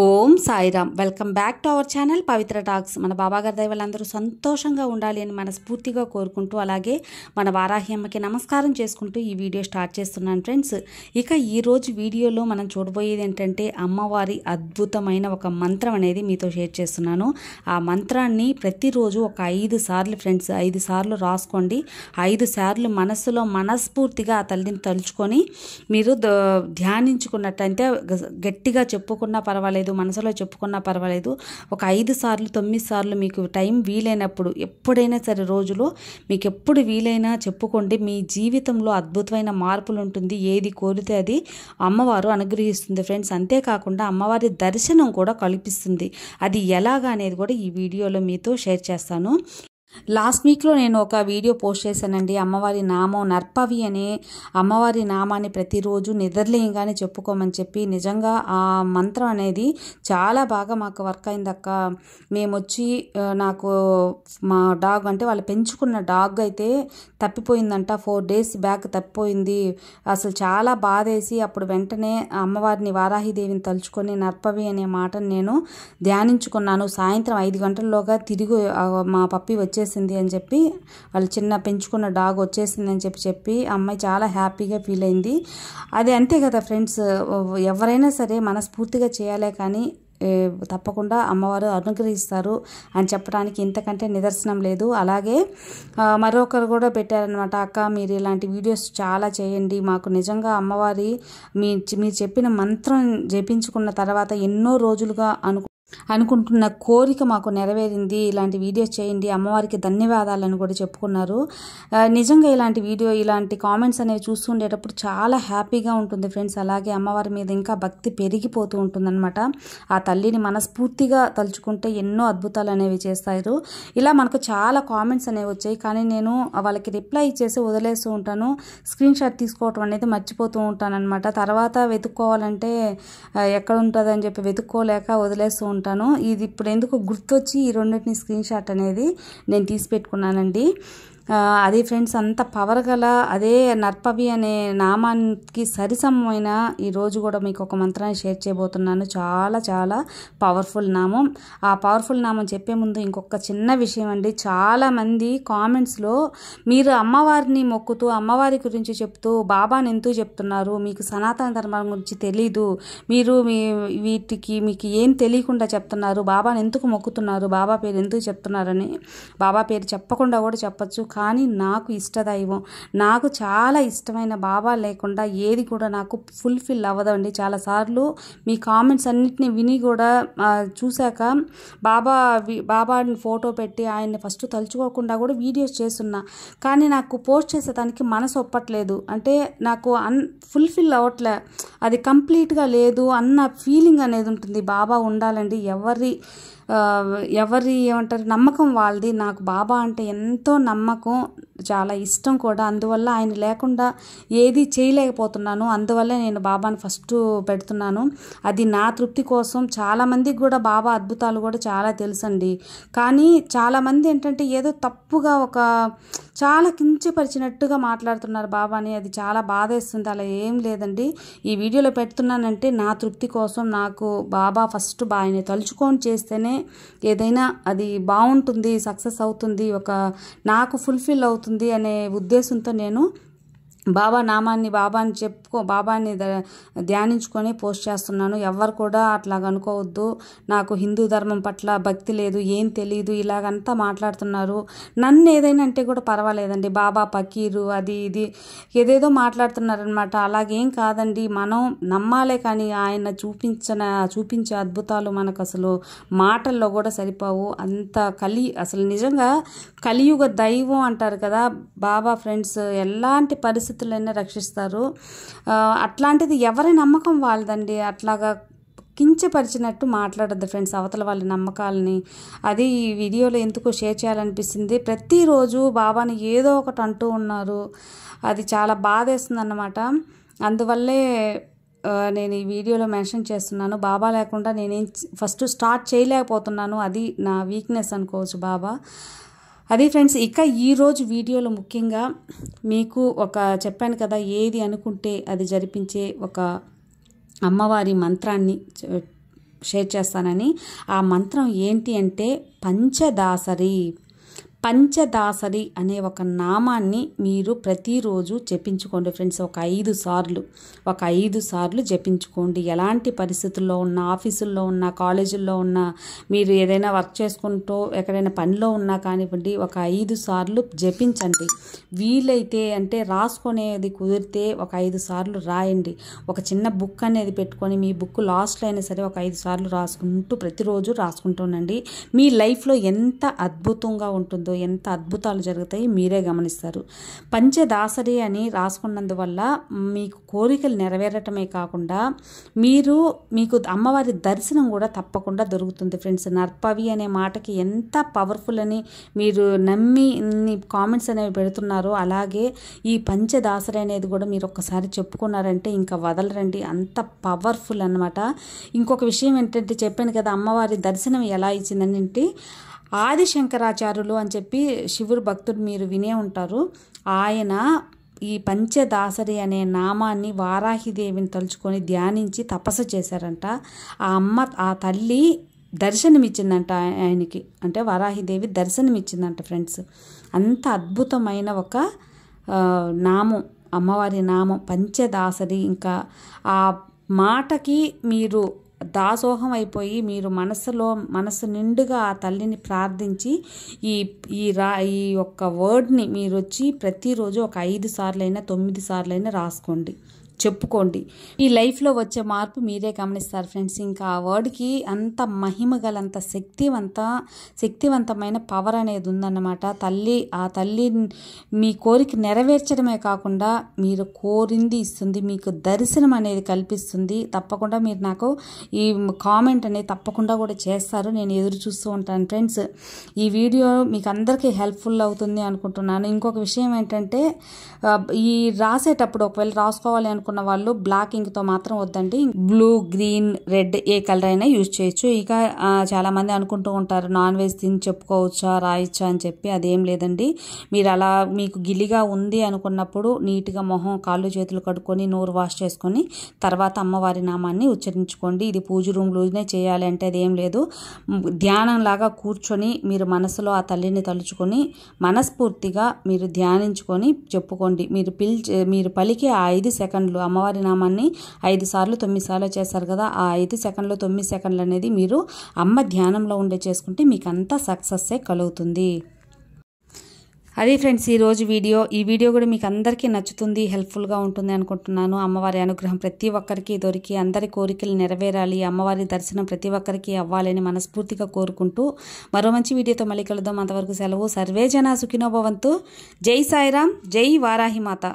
Om Sairam welcome back to our channel Pavitra talks మన బాబాగారి దయ వాళ్ళందరూ సంతోషంగా ఉండాలి అని మనస్ఫూర్తిగా కోరుకుంటూ అలాగే మన వారాహి అమ్మకి నమస్కారం చేసుకుంటూ ఈ వీడియో స్టార్ట్ చేస్తున్నాను ఫ్రెండ్స్ ఇక ఈరోజు వీడియోలో మనం చూడబోయేది ఏంటంటే అమ్మవారి అద్భుతమైన ఒక మంత్రం అనేది మీతో షేర్ చేస్తున్నాను ఆ మంత్రాన్ని ప్రతిరోజు ఒక ఐదు సార్లు ఫ్రెండ్స్ ఐదు సార్లు రాసుకోండి ఐదు సార్లు మనస్సులో మనస్ఫూర్తిగా ఆ తల్లిని తలుచుకొని మీరు ధ్యానించుకున్నట్టయితే గట్టిగా చెప్పుకున్నా పర్వాలేదు పర్వాలేదు మనసులో చెప్పుకున్నా పర్వాలేదు ఒక ఐదు సార్లు తొమ్మిది సార్లు మీకు టైం వీలైనప్పుడు ఎప్పుడైనా సరే రోజులో మీకు ఎప్పుడు వీలైనా చెప్పుకోండి మీ జీవితంలో అద్భుతమైన మార్పులు ఉంటుంది ఏది కోరితే అది అమ్మవారు అనుగ్రహిస్తుంది ఫ్రెండ్స్ అంతేకాకుండా అమ్మవారి దర్శనం కూడా కల్పిస్తుంది అది ఎలాగా అనేది కూడా ఈ వీడియోలో మీతో షేర్ చేస్తాను లాస్ట్ వీక్లో నేను ఒక వీడియో పోస్ట్ చేశానండి అమ్మవారి నామం నర్పవి అని అమ్మవారి నామాన్ని ప్రతిరోజు నిద్రలేయంగానే చెప్పుకోమని చెప్పి నిజంగా ఆ మంత్రం అనేది చాలా బాగా మాకు వర్క్ అయిందక్క మేము వచ్చి నాకు మా డాగ్ అంటే వాళ్ళు పెంచుకున్న డాగ్ అయితే తప్పిపోయిందంట ఫోర్ డేస్ బ్యాక్ తప్పిపోయింది అసలు చాలా బాధ వేసి అప్పుడు వెంటనే అమ్మవారిని వారాహిదేవిని తలుచుకొని నర్పవి అనే మాటను నేను ధ్యానించుకున్నాను సాయంత్రం ఐదు గంటల్లోగా తిరిగి మా పప్పి వచ్చి వచ్చేసింది అని చెప్పి వాళ్ళు చిన్న పెంచుకున్న డాగ్ వచ్చేసింది అని చెప్పి చెప్పి అమ్మాయి చాలా హ్యాపీగా ఫీల్ అయింది అది అంతే కదా ఫ్రెండ్స్ ఎవరైనా సరే మనస్ఫూర్తిగా చేయాలే కానీ తప్పకుండా అమ్మవారు అనుగ్రహిస్తారు అని చెప్పడానికి ఇంతకంటే నిదర్శనం లేదు అలాగే మరొకరు కూడా పెట్టారనమాట అక్క మీరు ఇలాంటి వీడియోస్ చాలా చేయండి మాకు నిజంగా అమ్మవారి మీ మీరు చెప్పిన మంత్రం జపించుకున్న తర్వాత ఎన్నో రోజులుగా అనుకు అనుకుంటున్న కోరిక మాకు నెరవేరింది ఇలాంటి వీడియోస్ చేయండి అమ్మవారికి అని కూడా చెప్పుకున్నారు నిజంగా ఇలాంటి వీడియో ఇలాంటి కామెంట్స్ అనేవి చూస్తుండేటప్పుడు చాలా హ్యాపీగా ఉంటుంది ఫ్రెండ్స్ అలాగే అమ్మవారి మీద ఇంకా భక్తి పెరిగిపోతూ ఉంటుందన్నమాట ఆ తల్లిని మనస్ఫూర్తిగా తలుచుకుంటే ఎన్నో అద్భుతాలు అనేవి చేస్తారు ఇలా మనకు చాలా కామెంట్స్ అనేవి వచ్చాయి కానీ నేను వాళ్ళకి రిప్లై చేసి వదిలేస్తూ ఉంటాను స్క్రీన్ షాట్ తీసుకోవటం అనేది మర్చిపోతూ ఉంటాను అనమాట తర్వాత వెతుక్కోవాలంటే ఎక్కడ ఉంటుందని చెప్పి వెతుక్కోలేక వదిలేస్తూ పెట్టుకుంటాను ఇది ఇప్పుడు ఎందుకు గుర్తొచ్చి ఈ రెండింటిని స్క్రీన్ షాట్ అనేది నేను తీసి పెట్టుకున్నానండి అది ఫ్రెండ్స్ అంత పవర్ గల అదే నర్పవి అనే నామానికి సరిసమైన ఈరోజు కూడా మీకు ఒక మంత్రాన్ని షేర్ చేయబోతున్నాను చాలా చాలా పవర్ఫుల్ నామం ఆ పవర్ఫుల్ నామం చెప్పే ముందు ఇంకొక చిన్న విషయం అండి చాలామంది కామెంట్స్లో మీరు అమ్మవారిని మొక్కుతూ అమ్మవారి గురించి చెప్తూ బాబాని ఎంతో చెప్తున్నారు మీకు సనాతన ధర్మం గురించి తెలీదు మీరు మీ వీటికి మీకు ఏం తెలియకుండా చెప్తున్నారు బాబాని ఎందుకు మొక్కుతున్నారు బాబా పేరు ఎందుకు చెప్తున్నారని బాబా పేరు చెప్పకుండా కూడా చెప్పచ్చు కానీ నాకు ఇష్టదైవం నాకు చాలా ఇష్టమైన బాబా లేకుండా ఏది కూడా నాకు ఫుల్ఫిల్ అవ్వదండి చాలాసార్లు మీ కామెంట్స్ అన్నిటిని విని కూడా చూశాక బాబా బాబాని ఫోటో పెట్టి ఆయన్ని ఫస్ట్ తలుచుకోకుండా కూడా వీడియోస్ చేస్తున్నా కానీ నాకు పోస్ట్ చేసేదానికి మనసు ఒప్పట్లేదు అంటే నాకు అన్ ఫుల్ఫిల్ అవ్వట్లే అది కంప్లీట్గా లేదు అన్న ఫీలింగ్ అనేది ఉంటుంది బాబా ఉండాలండి ఎవరి ఎవరి ఏమంటారు నమ్మకం వాళ్ళది నాకు బాబా అంటే ఎంతో నమ్మకం చాలా ఇష్టం కూడా అందువల్ల ఆయన లేకుండా ఏది చేయలేకపోతున్నాను అందువల్ల నేను బాబాను ఫస్ట్ పెడుతున్నాను అది నా తృప్తి కోసం చాలామందికి కూడా బాబా అద్భుతాలు కూడా చాలా తెలుసండి కానీ చాలామంది ఏంటంటే ఏదో తప్పుగా ఒక చాలా కించపరిచినట్టుగా మాట్లాడుతున్నారు బాబాని అది చాలా బాధేస్తుంది అలా ఏం లేదండి ఈ వీడియోలో పెడుతున్నానంటే నా తృప్తి కోసం నాకు బాబా ఫస్ట్ ఆయన తలుచుకొని చేస్తేనే ఏదైనా అది బాగుంటుంది సక్సెస్ అవుతుంది ఒక నాకు ఫుల్ఫిల్ అవుతుంది అవుతుంది అనే ఉద్దేశంతో నేను బాబా నామాన్ని బాబా అని చెప్పుకో బాబాని ధ్యానించుకొని పోస్ట్ చేస్తున్నాను ఎవరు కూడా అట్లా అనుకోవద్దు నాకు హిందూ ధర్మం పట్ల భక్తి లేదు ఏం తెలియదు ఇలాగంతా మాట్లాడుతున్నారు నన్ను ఏదైనా అంటే కూడా పర్వాలేదండి బాబా పకీరు అది ఇది ఏదేదో మాట్లాడుతున్నారనమాట అలాగేం కాదండి మనం నమ్మాలే కానీ ఆయన చూపించిన చూపించే అద్భుతాలు మనకు అసలు మాటల్లో కూడా సరిపోవు అంత కలి అసలు నిజంగా కలియుగ దైవం అంటారు కదా బాబా ఫ్రెండ్స్ ఎలాంటి పరిస్థితి పరిస్థితులైనా రక్షిస్తారు అట్లాంటిది ఎవరి నమ్మకం వాళ్ళదండి అట్లాగా కించపరిచినట్టు మాట్లాడద్దు ఫ్రెండ్స్ అవతల వాళ్ళ నమ్మకాలని అది ఈ వీడియోలో ఎందుకు షేర్ చేయాలనిపిస్తుంది ప్రతిరోజు బాబాని ఏదో ఒకటి అంటూ ఉన్నారు అది చాలా బాధేస్తుంది అన్నమాట అందువల్లే నేను ఈ వీడియోలో మెన్షన్ చేస్తున్నాను బాబా లేకుండా నేనేం ఫస్ట్ స్టార్ట్ చేయలేకపోతున్నాను అది నా వీక్నెస్ అనుకోవచ్చు బాబా అదే ఫ్రెండ్స్ ఇక ఈరోజు వీడియోలో ముఖ్యంగా మీకు ఒక చెప్పాను కదా ఏది అనుకుంటే అది జరిపించే ఒక అమ్మవారి మంత్రాన్ని షేర్ చేస్తానని ఆ మంత్రం ఏంటి అంటే పంచదాసరి పంచదాసరి అనే ఒక నామాన్ని మీరు ప్రతిరోజు జపించుకోండి ఫ్రెండ్స్ ఒక ఐదు సార్లు ఒక ఐదు సార్లు జపించుకోండి ఎలాంటి పరిస్థితుల్లో ఉన్న ఆఫీసుల్లో ఉన్న కాలేజీల్లో ఉన్న మీరు ఏదైనా వర్క్ చేసుకుంటూ ఎక్కడైనా పనిలో ఉన్నా కానివ్వండి ఒక ఐదు సార్లు జపించండి వీలైతే అంటే రాసుకునేది కుదిరితే ఒక ఐదు సార్లు రాయండి ఒక చిన్న బుక్ అనేది పెట్టుకొని మీ బుక్ లాస్ట్లో అయినా సరే ఒక ఐదు సార్లు రాసుకుంటూ ప్రతిరోజు ఉండండి మీ లైఫ్లో ఎంత అద్భుతంగా ఉంటుందో జరుగుతుందో ఎంత అద్భుతాలు జరుగుతాయి మీరే గమనిస్తారు పంచదాసరి అని రాసుకున్నందువల్ల మీకు కోరికలు నెరవేరటమే కాకుండా మీరు మీకు అమ్మవారి దర్శనం కూడా తప్పకుండా దొరుకుతుంది ఫ్రెండ్స్ నర్పవి అనే మాటకి ఎంత పవర్ఫుల్ అని మీరు నమ్మి ఇన్ని కామెంట్స్ అనేవి పెడుతున్నారో అలాగే ఈ పంచదాసరి అనేది కూడా మీరు ఒక్కసారి చెప్పుకున్నారంటే ఇంకా వదలరండి అంత పవర్ఫుల్ అనమాట ఇంకొక విషయం ఏంటంటే చెప్పాను కదా అమ్మవారి దర్శనం ఎలా ఇచ్చిందంటే ఆది శంకరాచార్యులు అని చెప్పి శివుడు భక్తుడు మీరు వినే ఉంటారు ఆయన ఈ పంచదాసరి అనే నామాన్ని వారాహిదేవిని తలుచుకొని ధ్యానించి తపస్సు చేశారంట ఆ అమ్మ ఆ తల్లి దర్శనమిచ్చిందంట ఆయనకి అంటే వారాహిదేవి దర్శనమిచ్చిందంట ఫ్రెండ్స్ అంత అద్భుతమైన ఒక నామం అమ్మవారి నామం పంచదాసరి ఇంకా ఆ మాటకి మీరు దాసోహం అయిపోయి మీరు మనసులో మనసు నిండుగా ఆ తల్లిని ప్రార్థించి ఈ ఈ రా ఈ యొక్క వర్డ్ని మీరు వచ్చి ప్రతిరోజు ఒక ఐదు సార్లైనా తొమ్మిది సార్లైనా రాసుకోండి చెప్పుకోండి ఈ లైఫ్లో వచ్చే మార్పు మీరే గమనిస్తారు ఫ్రెండ్స్ ఇంకా ఆ వర్డ్కి అంత మహిమ గలంత శక్తివంత శక్తివంతమైన పవర్ అనేది ఉందన్నమాట తల్లి ఆ తల్లి మీ కోరిక నెరవేర్చడమే కాకుండా మీరు కోరింది ఇస్తుంది మీకు దర్శనం అనేది కల్పిస్తుంది తప్పకుండా మీరు నాకు ఈ కామెంట్ అనేది తప్పకుండా కూడా చేస్తారు నేను ఎదురు చూస్తూ ఉంటాను ఫ్రెండ్స్ ఈ వీడియో మీకు అందరికీ హెల్ప్ఫుల్ అవుతుంది అనుకుంటున్నాను ఇంకొక విషయం ఏంటంటే ఈ రాసేటప్పుడు ఒకవేళ రాసుకోవాలి అనుకుంటే అనుకున్న వాళ్ళు బ్లాక్ తో మాత్రం వద్దండి బ్లూ గ్రీన్ రెడ్ ఏ కలర్ అయినా యూజ్ చేయొచ్చు ఇక చాలా మంది అనుకుంటూ ఉంటారు నాన్ వెజ్ తిని చెప్పుకోవచ్చా రాయొచ్చా అని చెప్పి అదేం లేదండి మీరు అలా మీకు గిలిగా ఉంది అనుకున్నప్పుడు నీట్గా మొహం కాళ్ళు చేతులు కడుక్కొని నోరు వాష్ చేసుకొని తర్వాత అమ్మవారి నామాన్ని ఉచ్చరించుకోండి ఇది పూజ రూమ్ లోనే చేయాలి అంటే అదేం లేదు ధ్యానంలాగా కూర్చొని మీరు మనసులో ఆ తల్లిని తలుచుకొని మనస్ఫూర్తిగా మీరు ధ్యానించుకొని చెప్పుకోండి మీరు పిలిచి మీరు పలికే ఆ ఐదు సెకండ్లు అమ్మవారి నామాన్ని ఐదు సార్లు తొమ్మిది సార్లు చేస్తారు కదా ఆ ఐదు సెకండ్లు తొమ్మిది సెకండ్లు అనేది మీరు అమ్మ ధ్యానంలో ఉండే చేసుకుంటే మీకు అంతా సక్సెస్సే కలుగుతుంది అదే ఫ్రెండ్స్ ఈరోజు వీడియో ఈ వీడియో కూడా మీకు అందరికీ నచ్చుతుంది హెల్ప్ఫుల్గా ఉంటుంది అనుకుంటున్నాను అమ్మవారి అనుగ్రహం ప్రతి ఒక్కరికి దొరికి అందరి కోరికలు నెరవేరాలి అమ్మవారి దర్శనం ప్రతి ఒక్కరికి అవ్వాలని మనస్ఫూర్తిగా కోరుకుంటూ మరో మంచి వీడియోతో మళ్ళీ కలుద్దాం అంతవరకు సెలవు సర్వే జన సుఖినోభవంతు జై సాయిరామ్ జై వారాహిమాత